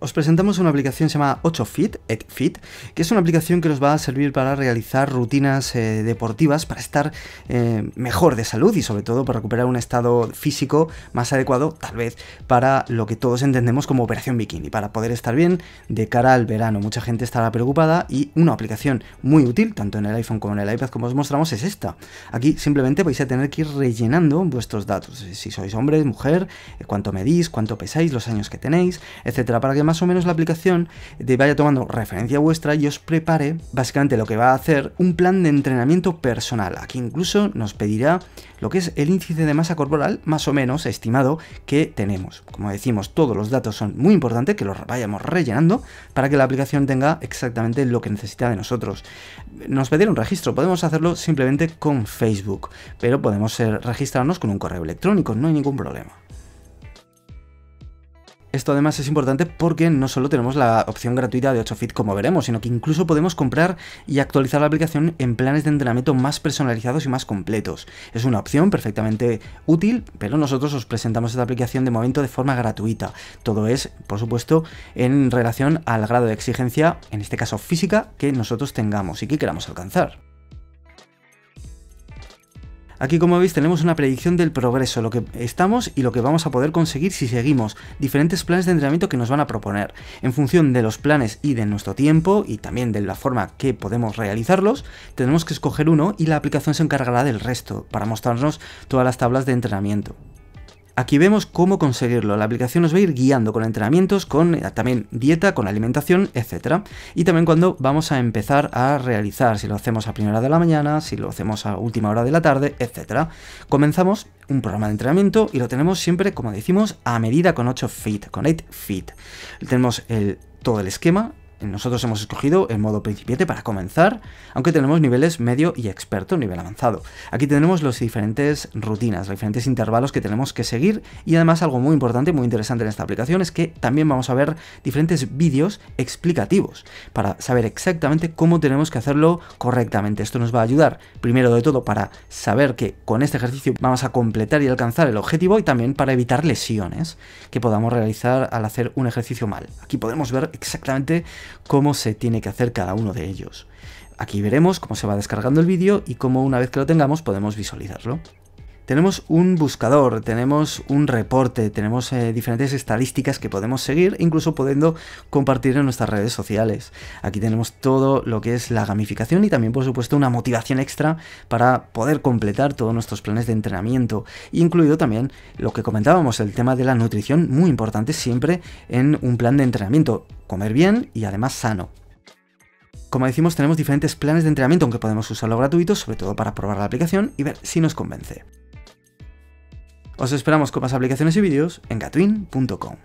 Os presentamos una aplicación llamada 8Fit, Fit, que es una aplicación que os va a servir para realizar rutinas eh, deportivas, para estar eh, mejor de salud y sobre todo para recuperar un estado físico más adecuado, tal vez para lo que todos entendemos como operación bikini, para poder estar bien de cara al verano. Mucha gente estará preocupada y una aplicación muy útil, tanto en el iPhone como en el iPad, como os mostramos, es esta. Aquí simplemente vais a tener que ir rellenando vuestros datos, si sois hombre, mujer, eh, cuánto medís, cuánto pesáis, los años que tenéis, etcétera, para que más o menos la aplicación te vaya tomando referencia vuestra y os prepare básicamente lo que va a hacer un plan de entrenamiento personal. Aquí incluso nos pedirá lo que es el índice de masa corporal más o menos estimado que tenemos. Como decimos, todos los datos son muy importantes que los vayamos rellenando para que la aplicación tenga exactamente lo que necesita de nosotros. Nos pedirá un registro, podemos hacerlo simplemente con Facebook, pero podemos registrarnos con un correo electrónico, no hay ningún problema. Esto además es importante porque no solo tenemos la opción gratuita de 8 fit como veremos, sino que incluso podemos comprar y actualizar la aplicación en planes de entrenamiento más personalizados y más completos. Es una opción perfectamente útil, pero nosotros os presentamos esta aplicación de momento de forma gratuita. Todo es, por supuesto, en relación al grado de exigencia, en este caso física, que nosotros tengamos y que queramos alcanzar. Aquí como veis tenemos una predicción del progreso, lo que estamos y lo que vamos a poder conseguir si seguimos, diferentes planes de entrenamiento que nos van a proponer. En función de los planes y de nuestro tiempo y también de la forma que podemos realizarlos, tenemos que escoger uno y la aplicación se encargará del resto para mostrarnos todas las tablas de entrenamiento. Aquí vemos cómo conseguirlo. La aplicación nos va a ir guiando con entrenamientos, con eh, también dieta, con alimentación, etc. Y también cuando vamos a empezar a realizar, si lo hacemos a primera hora de la mañana, si lo hacemos a última hora de la tarde, etc. Comenzamos un programa de entrenamiento y lo tenemos siempre, como decimos, a medida con 8 feet. con 8 fit. Tenemos el, todo el esquema, nosotros hemos escogido el modo principiante para comenzar, aunque tenemos niveles medio y experto, nivel avanzado. Aquí tenemos las diferentes rutinas, los diferentes intervalos que tenemos que seguir y además algo muy importante, muy interesante en esta aplicación es que también vamos a ver diferentes vídeos explicativos para saber exactamente cómo tenemos que hacerlo correctamente. Esto nos va a ayudar primero de todo para saber que con este ejercicio vamos a completar y alcanzar el objetivo y también para evitar lesiones que podamos realizar al hacer un ejercicio mal. Aquí podemos ver exactamente cómo se tiene que hacer cada uno de ellos. Aquí veremos cómo se va descargando el vídeo y cómo una vez que lo tengamos podemos visualizarlo. Tenemos un buscador, tenemos un reporte, tenemos eh, diferentes estadísticas que podemos seguir, incluso podiendo compartir en nuestras redes sociales. Aquí tenemos todo lo que es la gamificación y también, por supuesto, una motivación extra para poder completar todos nuestros planes de entrenamiento, incluido también lo que comentábamos, el tema de la nutrición, muy importante siempre en un plan de entrenamiento, comer bien y además sano. Como decimos, tenemos diferentes planes de entrenamiento, aunque podemos usarlo gratuito, sobre todo para probar la aplicación y ver si nos convence. Os esperamos con más aplicaciones y vídeos en gatwin.com.